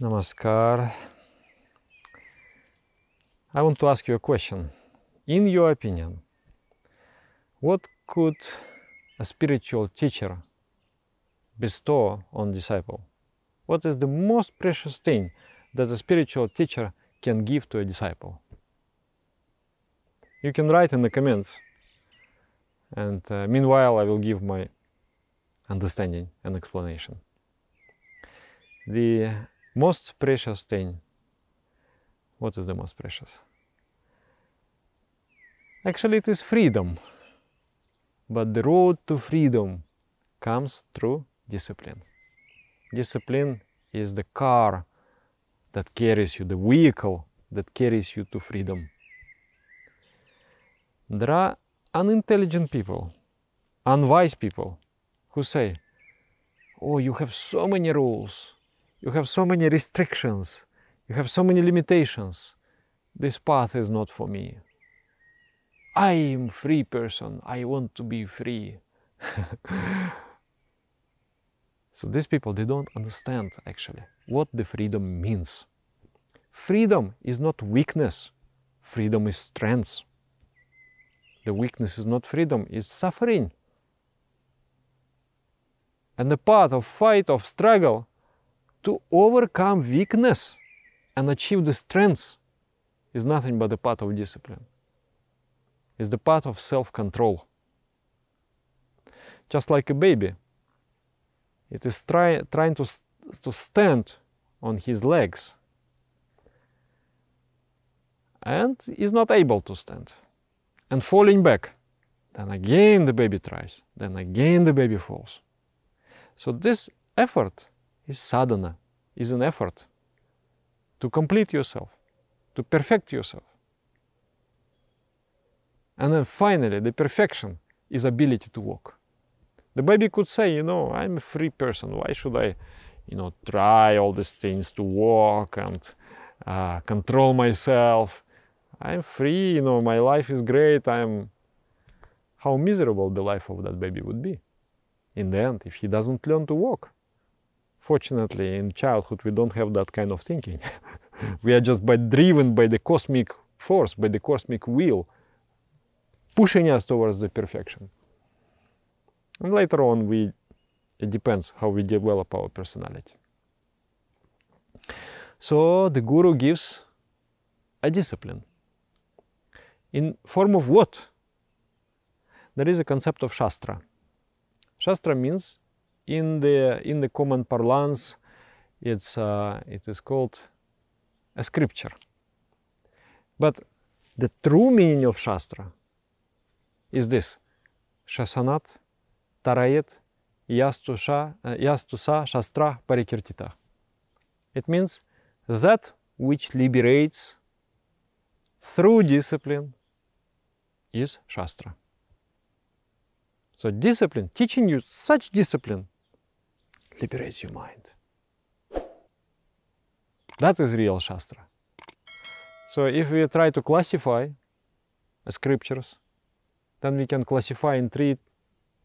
Namaskar. I want to ask you a question. In your opinion, what could a spiritual teacher bestow on disciple? What is the most precious thing that a spiritual teacher can give to a disciple? You can write in the comments. And uh, meanwhile, I will give my understanding and explanation. The most precious thing. What is the most precious? Actually, it is freedom. But the road to freedom comes through discipline. Discipline is the car that carries you, the vehicle that carries you to freedom. There are unintelligent people, unwise people who say, Oh, you have so many rules you have so many restrictions, you have so many limitations. This path is not for me. I am free person. I want to be free. so these people they don't understand actually what the freedom means. Freedom is not weakness. Freedom is strength. The weakness is not freedom, it's suffering. And the path of fight, of struggle, to overcome weakness and achieve the strength is nothing but the path of discipline. It's the path of self-control. Just like a baby, it is try, trying to, to stand on his legs and is not able to stand and falling back. Then again the baby tries, then again the baby falls. So this effort is sadhana, is an effort to complete yourself, to perfect yourself. And then finally, the perfection is ability to walk. The baby could say, you know, I'm a free person. Why should I, you know, try all these things to walk and uh, control myself? I'm free. You know, my life is great. I'm. How miserable the life of that baby would be in the end if he doesn't learn to walk. Fortunately, in childhood, we don't have that kind of thinking. we are just by driven by the cosmic force, by the cosmic will, pushing us towards the perfection. And later on, we it depends how we develop our personality. So the guru gives a discipline. In form of what? There is a concept of shastra. Shastra means in the in the common parlance it's uh, it is called a scripture but the true meaning of shastra is this shasanat tarayet yastusha uh, yastusa shastra parikirtita it means that which liberates through discipline is shastra so discipline, teaching you such discipline liberate your mind. That is real Shastra. So if we try to classify scriptures, then we can classify in three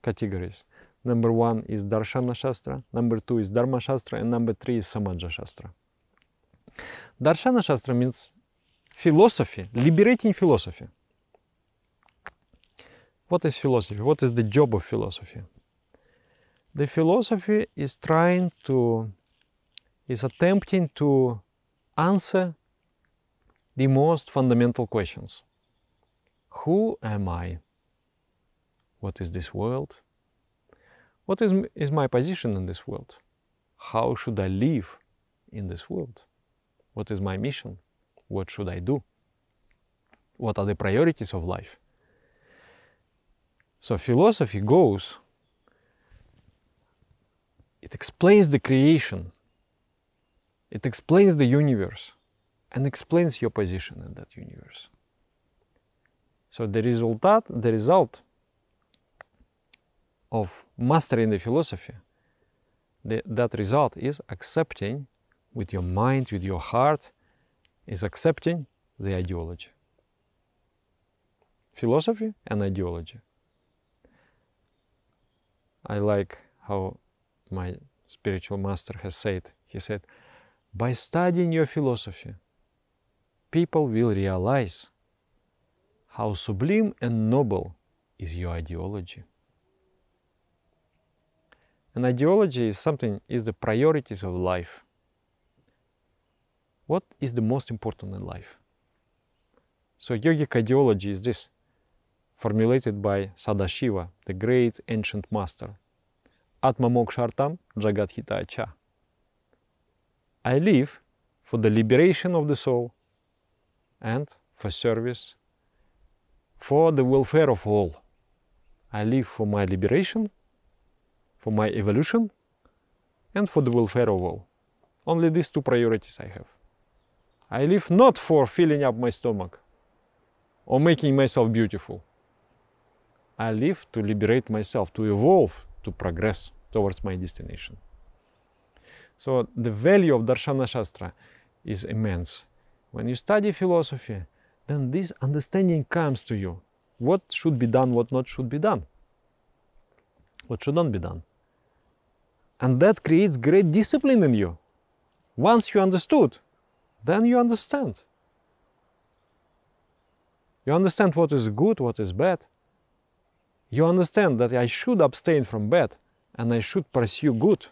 categories. Number one is Darshana Shastra, number two is Dharma Shastra, and number three is Samaja Shastra. Darshana Shastra means philosophy, liberating philosophy. What is philosophy? What is the job of philosophy? the philosophy is trying to is attempting to answer the most fundamental questions who am i what is this world what is, is my position in this world how should i live in this world what is my mission what should i do what are the priorities of life so philosophy goes it explains the creation, it explains the universe, and explains your position in that universe. So the result, the result of mastering the philosophy, the, that result is accepting with your mind, with your heart, is accepting the ideology. Philosophy and ideology. I like how my spiritual master has said. He said, by studying your philosophy, people will realize how sublime and noble is your ideology. An ideology is something is the priorities of life. What is the most important in life? So yogic ideology is this, formulated by Sadashiva, the great ancient master Atma-moksha'rtam hitaya I live for the liberation of the soul and for service, for the welfare of all. I live for my liberation, for my evolution, and for the welfare of all. Only these two priorities I have. I live not for filling up my stomach or making myself beautiful. I live to liberate myself, to evolve, to progress towards my destination. So the value of Darshana Shastra is immense. When you study philosophy, then this understanding comes to you. What should be done, what not should be done, what should not be done. And that creates great discipline in you. Once you understood, then you understand. You understand what is good, what is bad you understand that I should abstain from bad and I should pursue good.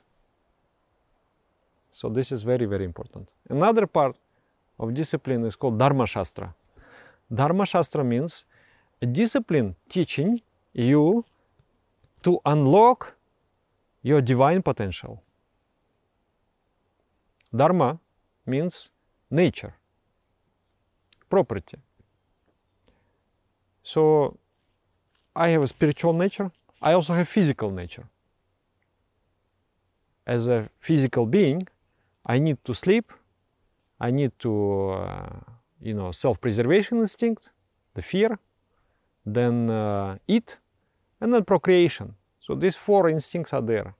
So this is very, very important. Another part of discipline is called Dharma Shastra. Dharma Shastra means discipline teaching you to unlock your divine potential. Dharma means nature, property. So I have a spiritual nature. I also have physical nature. As a physical being, I need to sleep. I need to, uh, you know, self-preservation instinct, the fear, then uh, eat, and then procreation. So these four instincts are there.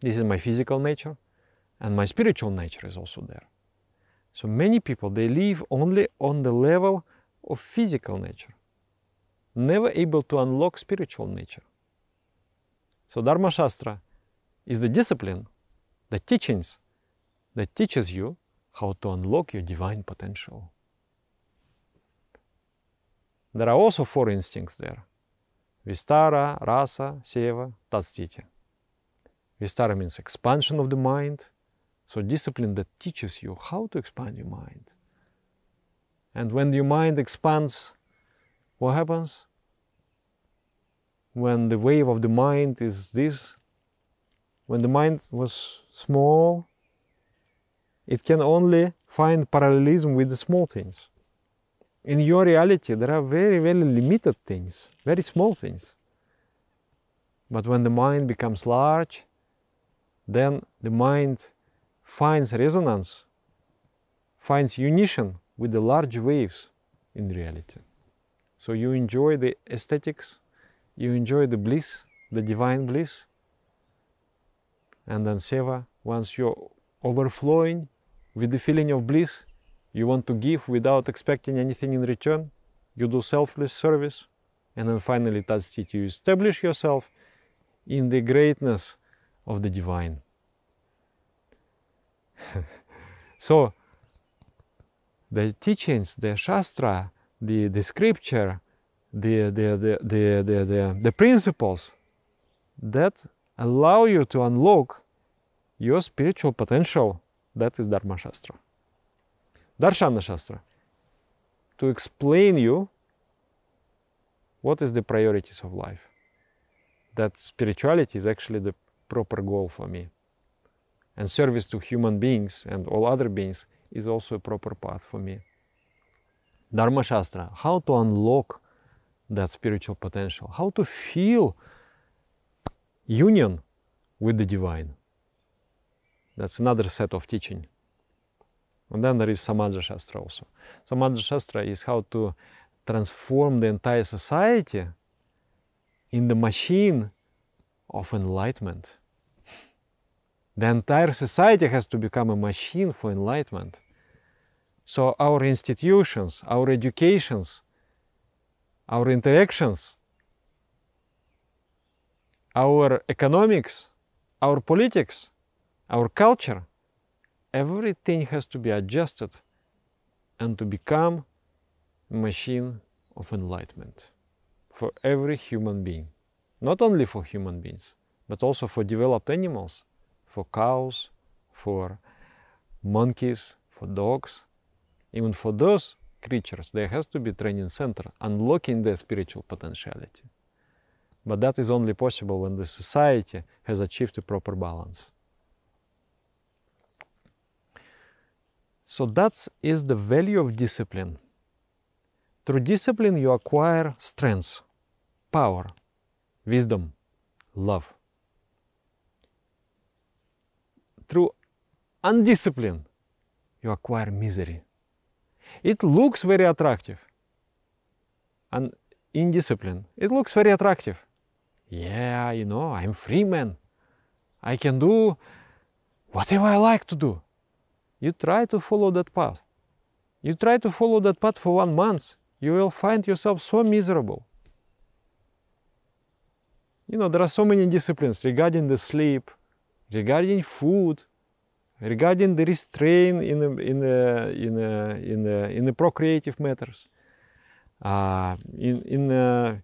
This is my physical nature, and my spiritual nature is also there. So many people, they live only on the level of physical nature never able to unlock spiritual nature. So Dharma Shastra is the discipline, the teachings that teaches you how to unlock your divine potential. There are also four instincts there. Vistara, rasa, seva, tasthiti. Vistara means expansion of the mind. So discipline that teaches you how to expand your mind. And when your mind expands what happens? When the wave of the mind is this, when the mind was small, it can only find parallelism with the small things. In your reality, there are very, very limited things, very small things. But when the mind becomes large, then the mind finds resonance, finds union with the large waves in reality. So you enjoy the aesthetics, you enjoy the bliss, the divine bliss. And then seva, once you're overflowing with the feeling of bliss, you want to give without expecting anything in return, you do selfless service. And then finally, that's it. You establish yourself in the greatness of the divine. so, the teachings, the Shastra, the, the scripture, the, the, the, the, the, the, the principles that allow you to unlock your spiritual potential. That is Dharma Shastra. Darshana Shastra. To explain you what is the priorities of life. That spirituality is actually the proper goal for me. And service to human beings and all other beings is also a proper path for me. Dharma Shastra, how to unlock that spiritual potential, how to feel union with the divine. That's another set of teaching. And then there is Samadha Shastra also. Samadha Shastra is how to transform the entire society in the machine of enlightenment. The entire society has to become a machine for enlightenment. So our institutions, our educations, our interactions, our economics, our politics, our culture, everything has to be adjusted and to become a machine of enlightenment for every human being. Not only for human beings, but also for developed animals, for cows, for monkeys, for dogs, even for those creatures, there has to be training center unlocking their spiritual potentiality. But that is only possible when the society has achieved a proper balance. So that is the value of discipline. Through discipline, you acquire strength, power, wisdom, love. Through undiscipline, you acquire misery. It looks very attractive. And in discipline, it looks very attractive. Yeah, you know, I'm free man. I can do whatever I like to do. You try to follow that path. You try to follow that path for one month, you will find yourself so miserable. You know, there are so many disciplines regarding the sleep, regarding food, regarding the restraint in in in in in the procreative matters, uh, in in uh,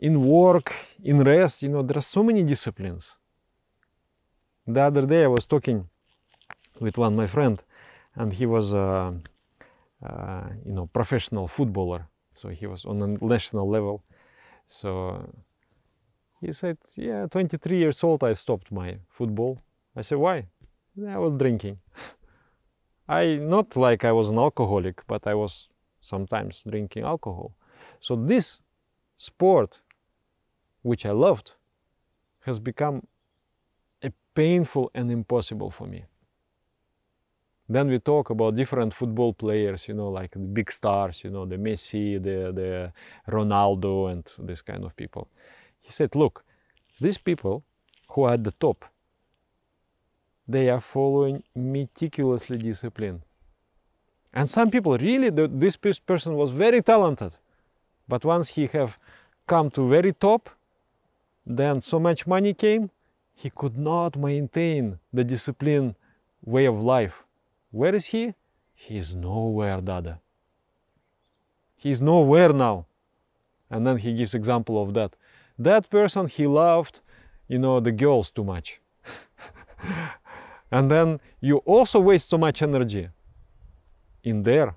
in work, in rest. You know, there are so many disciplines. The other day I was talking with one my friend, and he was a, uh, uh, you know professional footballer, so he was on a national level. So he said, "Yeah, 23 years old, I stopped my football." I said, "Why?" I was drinking. I not like I was an alcoholic, but I was sometimes drinking alcohol. So this sport, which I loved, has become a painful and impossible for me. Then we talk about different football players, you know, like the big stars, you know, the Messi, the, the Ronaldo, and this kind of people. He said, look, these people who are at the top, they are following meticulously discipline. And some people really, this person was very talented, but once he have come to very top, then so much money came, he could not maintain the discipline way of life. Where is he? He is nowhere, Dada. He is nowhere now. And then he gives example of that. That person, he loved, you know, the girls too much. and then you also waste so much energy in there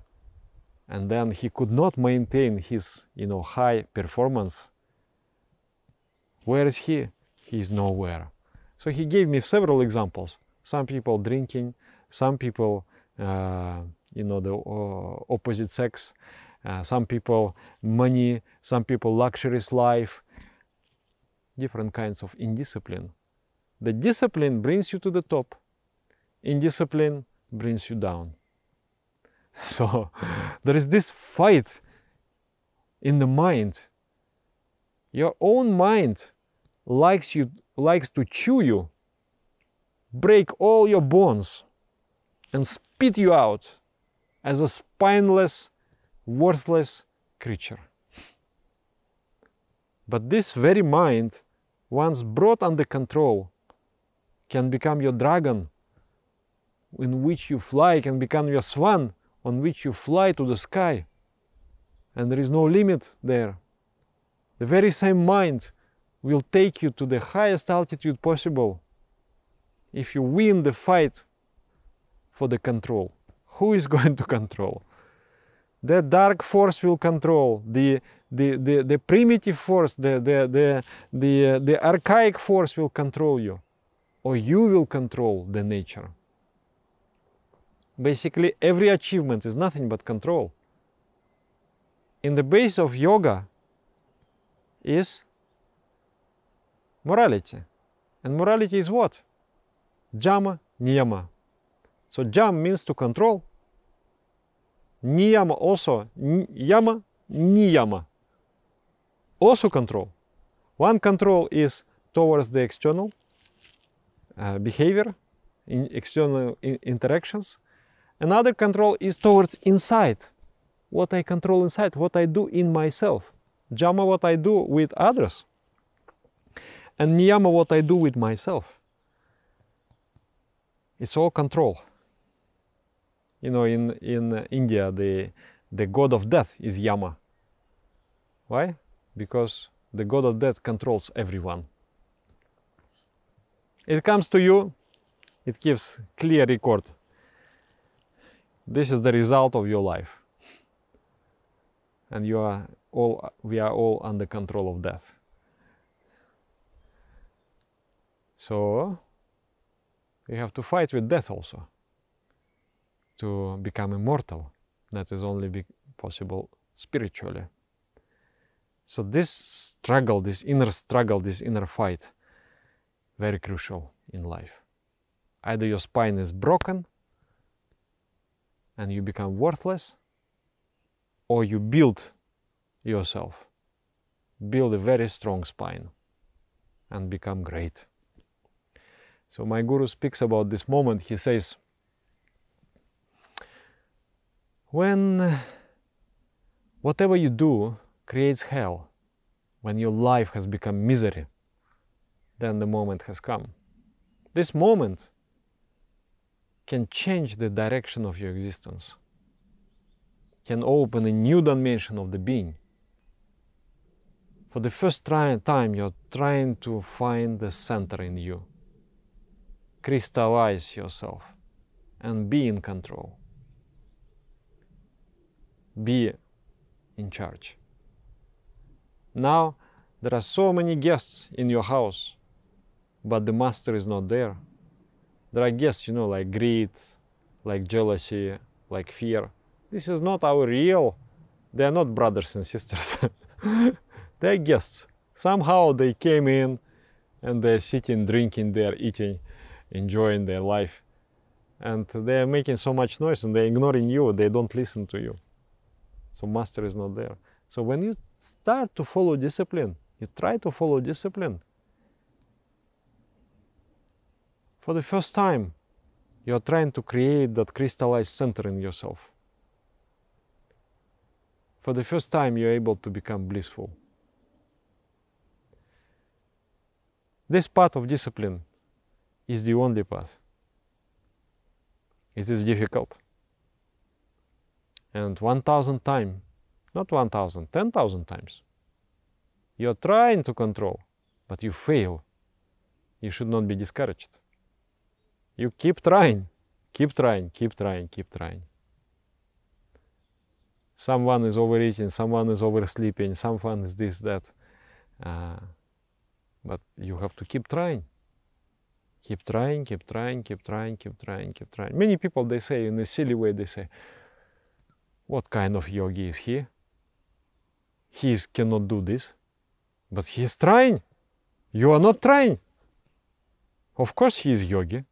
and then he could not maintain his you know high performance where is he He's nowhere so he gave me several examples some people drinking some people uh, you know the uh, opposite sex uh, some people money some people luxurious life different kinds of indiscipline the discipline brings you to the top indiscipline brings you down. So there is this fight in the mind. Your own mind likes you likes to chew you, break all your bones, and spit you out as a spineless, worthless creature. But this very mind, once brought under control, can become your dragon in which you fly can become your swan on which you fly to the sky. And there is no limit there. The very same mind will take you to the highest altitude possible if you win the fight for the control. Who is going to control? The dark force will control, the, the, the, the primitive force, the, the, the, the, the archaic force will control you, or you will control the nature basically every achievement is nothing but control. In the base of yoga is morality. And morality is what? Jama, niyama. So jam means to control. Niyama also, yama, niyama. Also control. One control is towards the external uh, behavior, in external in interactions, Another control is towards inside. What I control inside, what I do in myself. Jama, what I do with others. And Niyama, what I do with myself. It's all control. You know, in, in India, the, the god of death is Yama. Why? Because the god of death controls everyone. It comes to you, it gives clear record this is the result of your life. And you are all, we are all under control of death. So you have to fight with death also to become immortal. That is only possible spiritually. So this struggle, this inner struggle, this inner fight, very crucial in life. Either your spine is broken and you become worthless, or you build yourself, build a very strong spine and become great. So my guru speaks about this moment. He says, when whatever you do creates hell, when your life has become misery, then the moment has come. This moment can change the direction of your existence, can open a new dimension of the being. For the first try- time, you're trying to find the center in you, crystallize yourself, and be in control. Be in charge. Now, there are so many guests in your house, but the master is not there there are guests, you know, like greed, like jealousy, like fear. This is not our real, they are not brothers and sisters. they are guests. Somehow they came in and they're sitting, drinking, they're eating, enjoying their life. And they're making so much noise and they're ignoring you, they don't listen to you. So master is not there. So when you start to follow discipline, you try to follow discipline, For the first time, you are trying to create that crystallized center in yourself. For the first time, you're able to become blissful. This path of discipline is the only path. It is difficult. And 1,000 times, not 1,000, 10,000 times, you're trying to control, but you fail. You should not be discouraged. You keep trying, keep trying, keep trying, keep trying. Someone is overeating, someone is oversleeping, someone is this, that. Uh, but you have to keep trying. Keep trying, keep trying, keep trying, keep trying, keep trying. Many people, they say in a silly way, they say, what kind of yogi is he? He is, cannot do this, but he is trying. You are not trying. Of course he is yogi.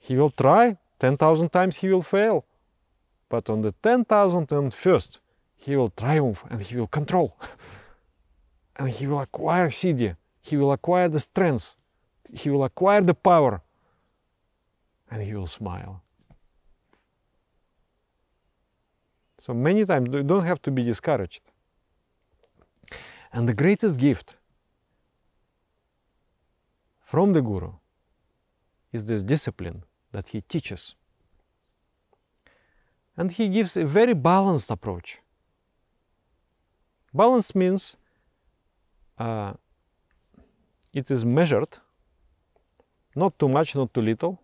He will try 10,000 times, he will fail. But on the 10,001st, he will triumph and he will control. and he will acquire Siddhi, he will acquire the strength, he will acquire the power, and he will smile. So many times you don't have to be discouraged. And the greatest gift from the Guru is this discipline that he teaches. And he gives a very balanced approach. Balance means uh, it is measured, not too much, not too little,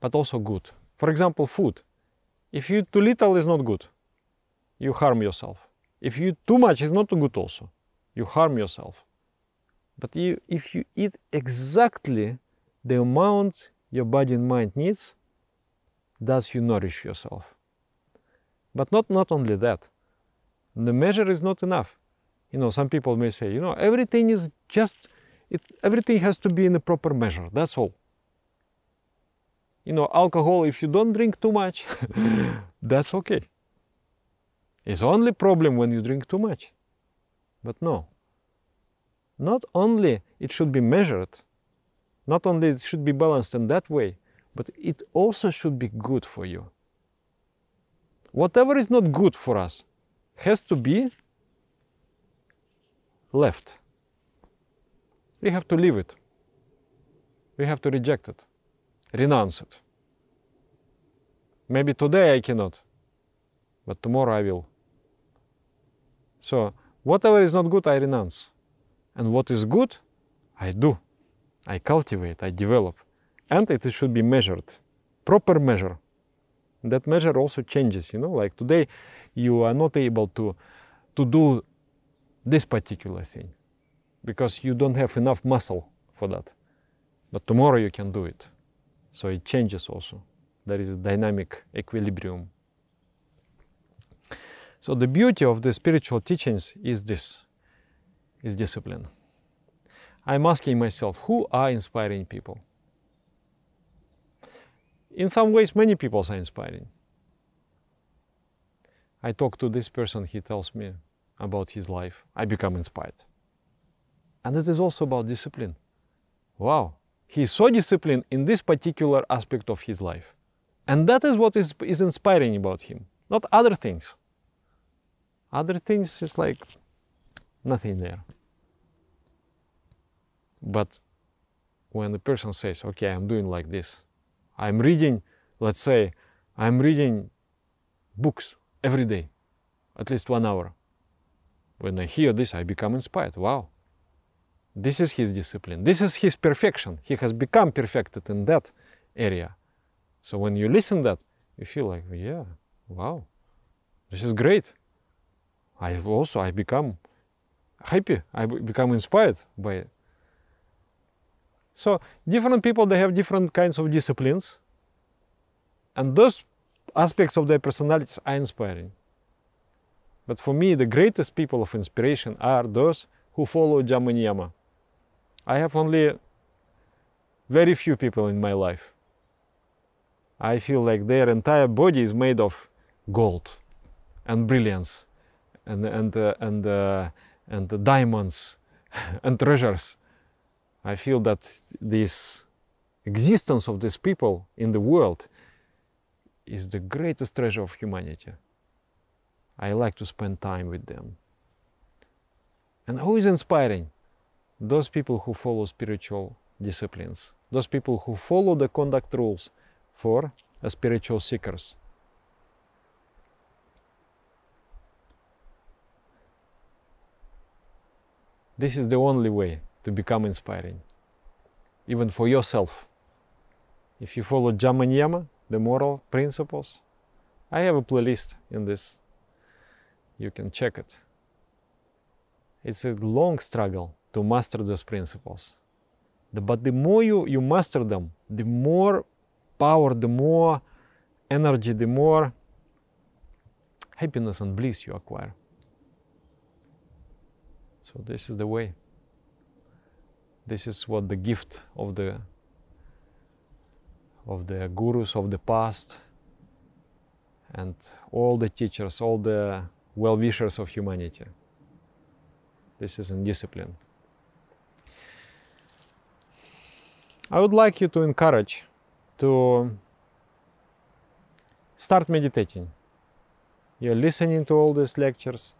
but also good. For example, food. If you too little is not good, you harm yourself. If you too much is not too good also, you harm yourself. But you, if you eat exactly the amount your body and mind needs does you nourish yourself. But not, not only that, the measure is not enough. You know, some people may say, you know, everything is just, it, everything has to be in a proper measure, that's all. You know, alcohol, if you don't drink too much, that's okay. It's only problem when you drink too much. But no, not only it should be measured, not only it should be balanced in that way, but it also should be good for you. Whatever is not good for us has to be left. We have to leave it. We have to reject it, renounce it. Maybe today I cannot, but tomorrow I will. So, whatever is not good, I renounce. And what is good, I do. I cultivate, I develop. And it should be measured, proper measure. That measure also changes, you know, like today you are not able to, to do this particular thing because you don't have enough muscle for that. But tomorrow you can do it. So it changes also. There is a dynamic equilibrium. So the beauty of the spiritual teachings is this, is discipline. I'm asking myself, who are inspiring people? In some ways, many people are inspiring. I talk to this person, he tells me about his life. I become inspired. And it is also about discipline. Wow, he is so disciplined in this particular aspect of his life. And that is what is, is inspiring about him, not other things. Other things, just like nothing there. But when the person says, okay, I'm doing like this, I'm reading, let's say, I'm reading books every day, at least one hour. When I hear this, I become inspired. Wow. This is his discipline. This is his perfection. He has become perfected in that area. So when you listen that, you feel like, yeah, wow, this is great. I also I become happy. I become inspired by so different people, they have different kinds of disciplines. And those aspects of their personalities are inspiring. But for me, the greatest people of inspiration are those who follow Jamanyama. I have only very few people in my life. I feel like their entire body is made of gold and brilliance and, and, uh, and, uh, and diamonds and treasures. I feel that this existence of these people in the world is the greatest treasure of humanity. I like to spend time with them. And who is inspiring? Those people who follow spiritual disciplines, those people who follow the conduct rules for uh, spiritual seekers. This is the only way to become inspiring, even for yourself. If you follow Jamanyama, the moral principles, I have a playlist in this. You can check it. It's a long struggle to master those principles. But the more you, you master them, the more power, the more energy, the more happiness and bliss you acquire. So, this is the way. This is what the gift of the of the gurus of the past and all the teachers, all the well-wishers of humanity. This is in discipline. I would like you to encourage to start meditating. You're listening to all these lectures,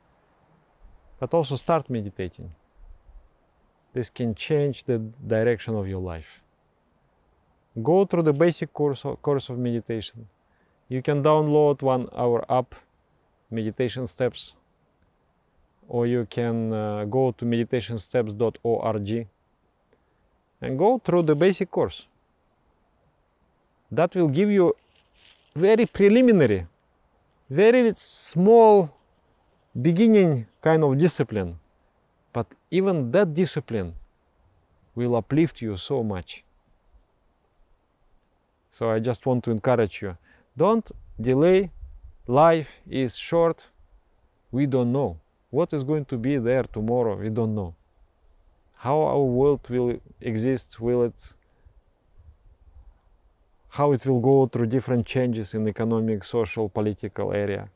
but also start meditating. This can change the direction of your life. Go through the basic course of, course of meditation. You can download one hour app, meditation steps, or you can uh, go to meditationsteps.org and go through the basic course. That will give you very preliminary, very small beginning kind of discipline but even that discipline will uplift you so much. So I just want to encourage you don't delay. Life is short. We don't know. What is going to be there tomorrow? We don't know. How our world will exist? Will it? How it will go through different changes in economic, social, political area.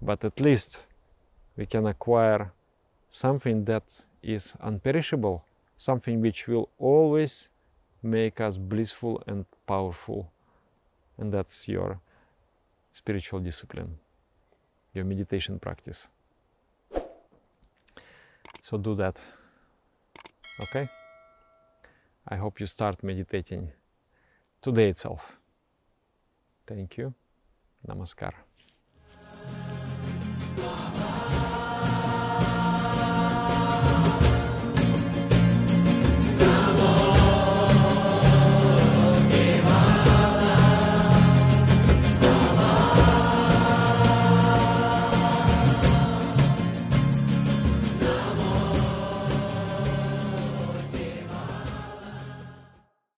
But at least we can acquire something that is unperishable, something which will always make us blissful and powerful. And that's your spiritual discipline, your meditation practice. So do that. Okay? I hope you start meditating today itself. Thank you. Namaskar.